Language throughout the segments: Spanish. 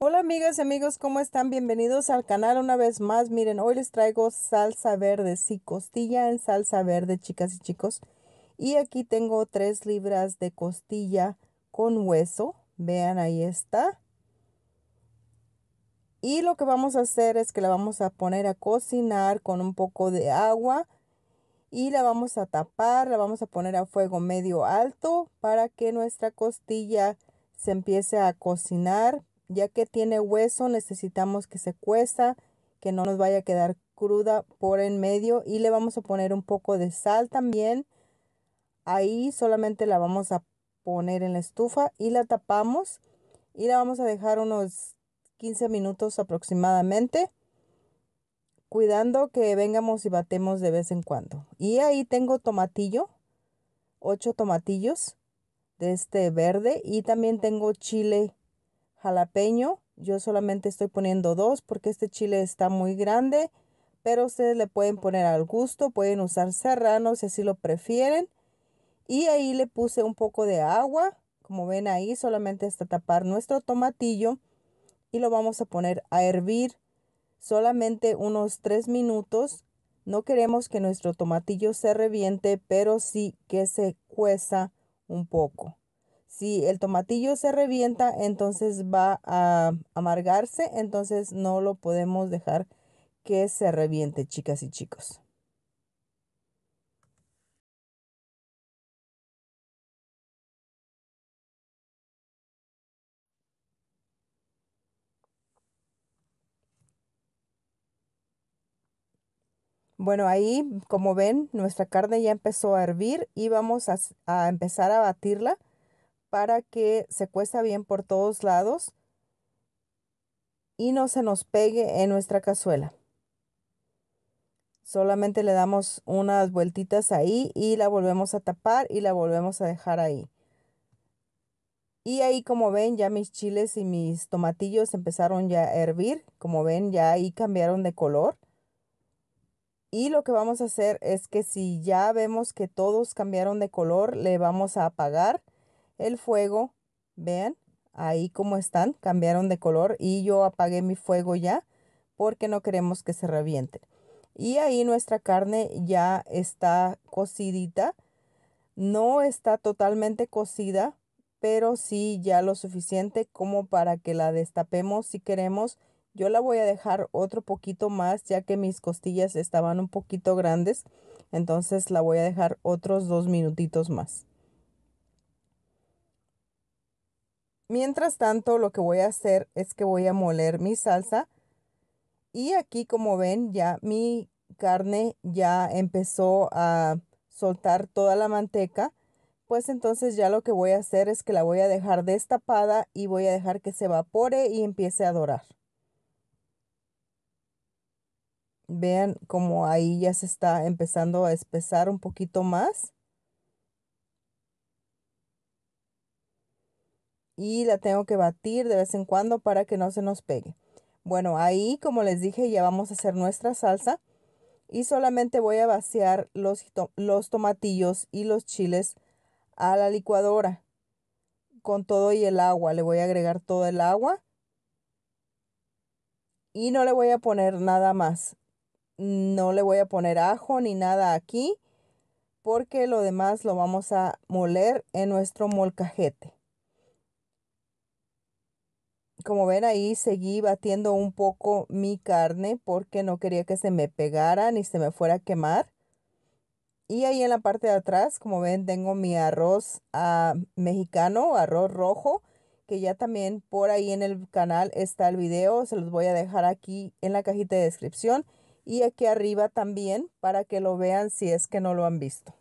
Hola amigas y amigos, ¿cómo están? Bienvenidos al canal una vez más. Miren, hoy les traigo salsa verde, sí, costilla en salsa verde, chicas y chicos. Y aquí tengo 3 libras de costilla con hueso. Vean, ahí está. Y lo que vamos a hacer es que la vamos a poner a cocinar con un poco de agua. Y la vamos a tapar, la vamos a poner a fuego medio alto para que nuestra costilla se empiece a cocinar ya que tiene hueso, necesitamos que se cueza, que no nos vaya a quedar cruda por en medio y le vamos a poner un poco de sal también. Ahí solamente la vamos a poner en la estufa y la tapamos y la vamos a dejar unos 15 minutos aproximadamente cuidando que vengamos y batemos de vez en cuando. Y ahí tengo tomatillo, 8 tomatillos de este verde y también tengo chile jalapeño. Yo solamente estoy poniendo dos porque este chile está muy grande, pero ustedes le pueden poner al gusto, pueden usar serrano si así lo prefieren. Y ahí le puse un poco de agua, como ven ahí, solamente hasta tapar nuestro tomatillo y lo vamos a poner a hervir solamente unos tres minutos. No queremos que nuestro tomatillo se reviente, pero sí que se cueza un poco. Si el tomatillo se revienta, entonces va a amargarse, entonces no lo podemos dejar que se reviente, chicas y chicos. Bueno, ahí como ven, nuestra carne ya empezó a hervir y vamos a, a, empezar a batirla para que se cuesta bien por todos lados y no se nos pegue en nuestra cazuela. Solamente le damos unas vueltitas ahí y la volvemos a tapar y la volvemos a dejar ahí. Y ahí como ven ya mis chiles y mis tomatillos empezaron ya a hervir. Como ven ya ahí cambiaron de color. Y lo que vamos a hacer es que si ya vemos que todos cambiaron de color, le vamos a apagar el fuego. Vean, ahí como están, cambiaron de color y yo apagué mi fuego ya porque no queremos que se reviente. Y ahí nuestra carne ya está cocidita. No está totalmente cocida, pero sí ya lo suficiente como para que la destapemos si queremos. Yo la voy a dejar otro poquito más ya que mis costillas estaban un poquito grandes. Entonces la voy a dejar otros dos minutitos más. Mientras tanto, lo que voy a hacer es que voy a moler mi salsa. Y aquí, como ven, ya mi carne ya empezó a soltar toda la manteca. Pues entonces ya lo que voy a hacer es que la voy a dejar destapada y voy a dejar que se evapore y empiece a dorar. Vean como ahí ya se está empezando a espesar un poquito más. y la tengo que batir de vez en cuando para que no se nos pegue. Bueno, ahí como les dije ya vamos a hacer nuestra salsa y solamente voy a vaciar los, los tomatillos y los chiles a la licuadora con todo y el agua. Le voy a agregar todo el agua y no le voy a poner nada más. No le voy a poner ajo ni nada aquí porque lo demás lo vamos a moler en nuestro molcajete como ven ahí, seguí batiendo un poco mi carne porque no quería que se me pegara ni se me fuera a quemar. Y ahí en la parte de atrás, como ven, tengo mi arroz ah, mexicano, arroz rojo, que ya también por ahí en el canal está el video. Se los voy a dejar aquí en la cajita de descripción y aquí arriba también para que lo vean si es que no lo han visto.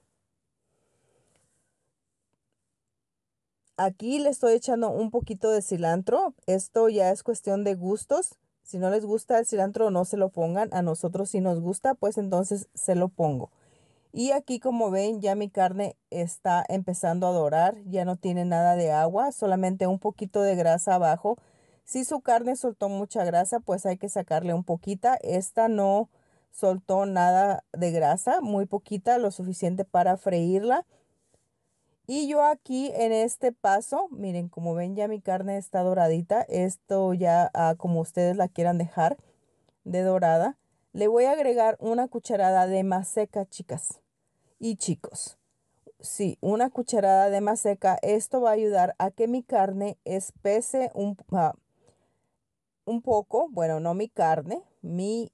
Aquí le estoy echando un poquito de cilantro. Esto ya es cuestión de gustos. Si no les gusta el cilantro, no se lo pongan. A nosotros si nos gusta, pues entonces se lo pongo. Y aquí como ven, ya mi carne está empezando a dorar. Ya no tiene nada de agua, solamente un poquito de grasa abajo. Si su carne soltó mucha grasa, pues hay que sacarle un poquito, Esta no soltó nada de grasa, muy poquita, lo suficiente para freírla. Y yo aquí en este paso, miren, como ven ya mi carne está doradita, esto ya ah, como ustedes la quieran dejar de dorada, le voy a agregar una cucharada de maseca, chicas y chicos. Sí, una cucharada de maseca, esto va a ayudar a que mi carne espese un, ah, un poco, bueno, no mi carne, mi,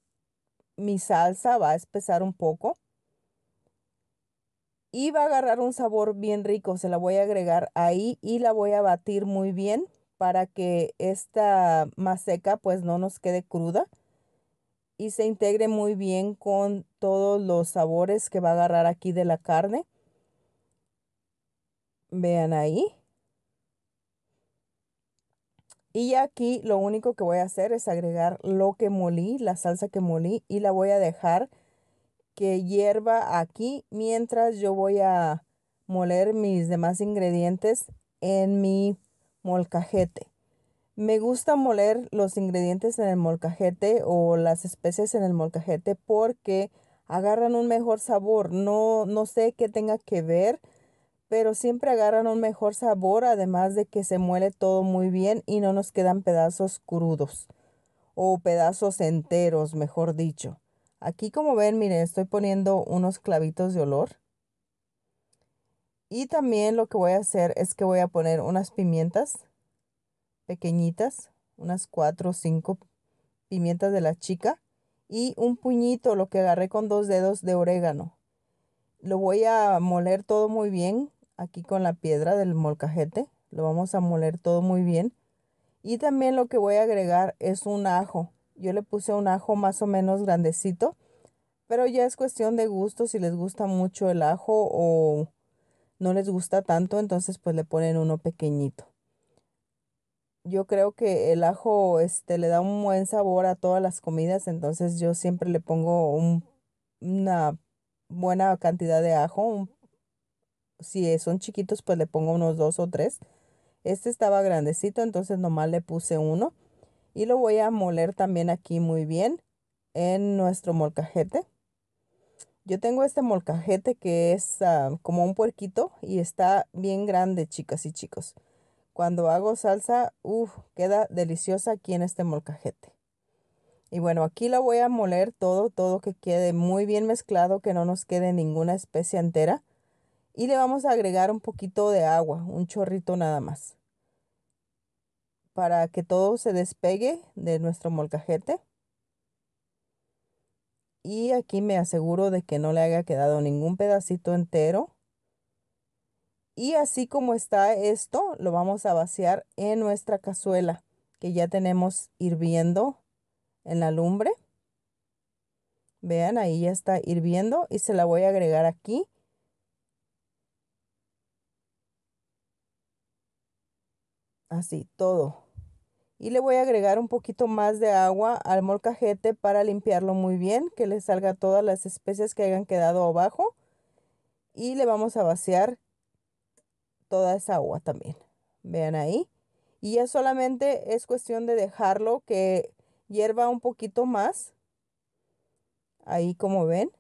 mi salsa va a espesar un poco y va a agarrar un sabor bien rico. Se la voy a agregar ahí y la voy a batir muy bien para que esta maseca pues no nos quede cruda y se integre muy bien con todos los sabores que va a agarrar aquí de la carne. Vean ahí. Y aquí lo único que voy a hacer es agregar lo que molí, la salsa que molí y la voy a dejar que hierva aquí mientras yo voy a moler mis demás ingredientes en mi molcajete. Me gusta moler los ingredientes en el molcajete o las especies en el molcajete porque agarran un mejor sabor. No, no sé qué tenga que ver, pero siempre agarran un mejor sabor, además de que se muele todo muy bien y no nos quedan pedazos crudos o pedazos enteros, mejor dicho. Aquí como ven, miren, estoy poniendo unos clavitos de olor. Y también lo que voy a hacer es que voy a poner unas pimientas pequeñitas, unas cuatro o cinco pimientas de la chica y un puñito, lo que agarré con dos dedos de orégano. Lo voy a moler todo muy bien aquí con la piedra del molcajete. Lo vamos a moler todo muy bien. Y también lo que voy a agregar es un ajo. Yo le puse un ajo más o menos grandecito, pero ya es cuestión de gusto si les gusta mucho el ajo o no les gusta tanto, entonces pues le ponen uno pequeñito. Yo creo que el ajo este, le da un buen sabor a todas las comidas, entonces yo siempre le pongo una buena cantidad de ajo. si son chiquitos, pues le pongo unos dos o tres. Este estaba grandecito, entonces nomás le puse uno. Y lo voy a moler también aquí muy bien en nuestro molcajete. Yo tengo este molcajete que es ah, como un puerquito y está bien grande, chicas y chicos. Cuando hago salsa, uff, queda deliciosa aquí en este molcajete. Y bueno, aquí lo voy a moler todo, todo que quede muy bien mezclado, que no nos quede ninguna especie entera. Y le vamos a agregar un poquito de agua, un chorrito nada más para que todo se despegue de nuestro molcajete. Y aquí me aseguro de que no le haya quedado ningún pedacito entero. Y así como está esto, lo vamos a vaciar en nuestra cazuela que ya tenemos hirviendo en la lumbre. Vean, ahí ya está hirviendo y se la voy a agregar aquí. Así, todo y le voy a agregar un poquito más de agua al molcajete para limpiarlo muy bien, que le salga todas las especias que hayan quedado abajo y le vamos a vaciar toda esa agua también. Vean ahí. Y ya solamente es cuestión de dejarlo que hierva un poquito más. Ahí como ven.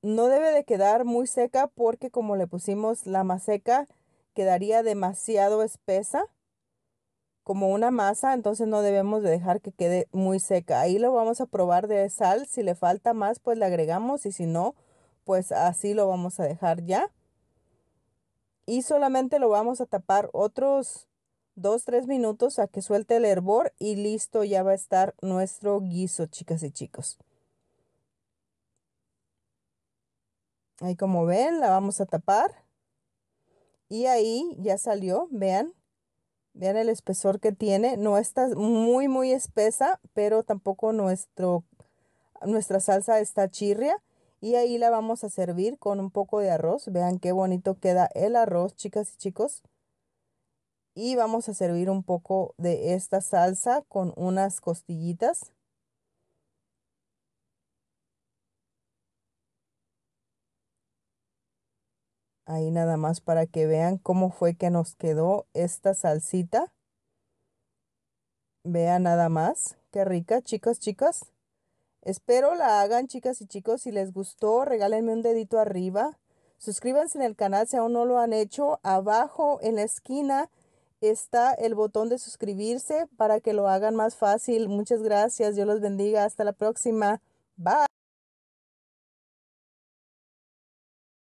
No debe de quedar muy seca porque como le pusimos la maseca, quedaría demasiado espesa como una masa, entonces no debemos de dejar que quede muy seca. Ahí lo vamos a probar de sal, si le falta más pues le agregamos y si no, pues así lo vamos a dejar ya. Y solamente lo vamos a tapar otros 2-3 minutos a que suelte el hervor y listo, ya va a estar nuestro guiso, chicas y chicos. Ahí como ven, la vamos a tapar. Y ahí ya salió, vean, Vean el espesor que tiene. No está muy, muy espesa, pero tampoco nuestro, nuestra salsa está chirria. Y ahí la vamos a servir con un poco de arroz. Vean qué bonito queda el arroz, chicas y chicos. Y vamos a servir un poco de esta salsa con unas costillitas. Ahí nada más para que vean cómo fue que nos quedó esta salsita. Vean nada más. Qué rica, chicas chicas. Espero la hagan, chicas y chicos. Si les gustó, regálenme un dedito arriba. Suscríbanse en el canal si aún no lo han hecho. Abajo en la esquina está el botón de suscribirse para que lo hagan más fácil. Muchas gracias. Dios los bendiga. Hasta la próxima. Bye.